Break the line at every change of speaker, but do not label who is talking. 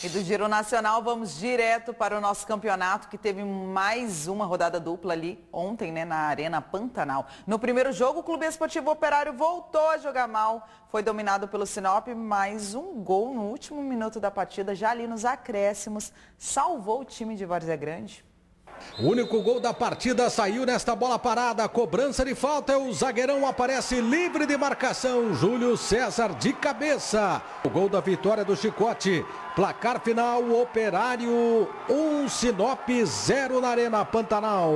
E do Giro Nacional vamos direto para o nosso campeonato que teve mais uma rodada dupla ali ontem, né, na Arena Pantanal. No primeiro jogo, o Clube Esportivo Operário voltou a jogar mal, foi dominado pelo Sinop, mas um gol no último minuto da partida, já ali nos acréscimos, salvou o time de Várzea Grande.
O único gol da partida saiu nesta bola parada. cobrança de falta. O zagueirão aparece livre de marcação. Júlio César de cabeça. O gol da vitória do Chicote. Placar final: Operário 1, um, Sinop 0 na Arena Pantanal.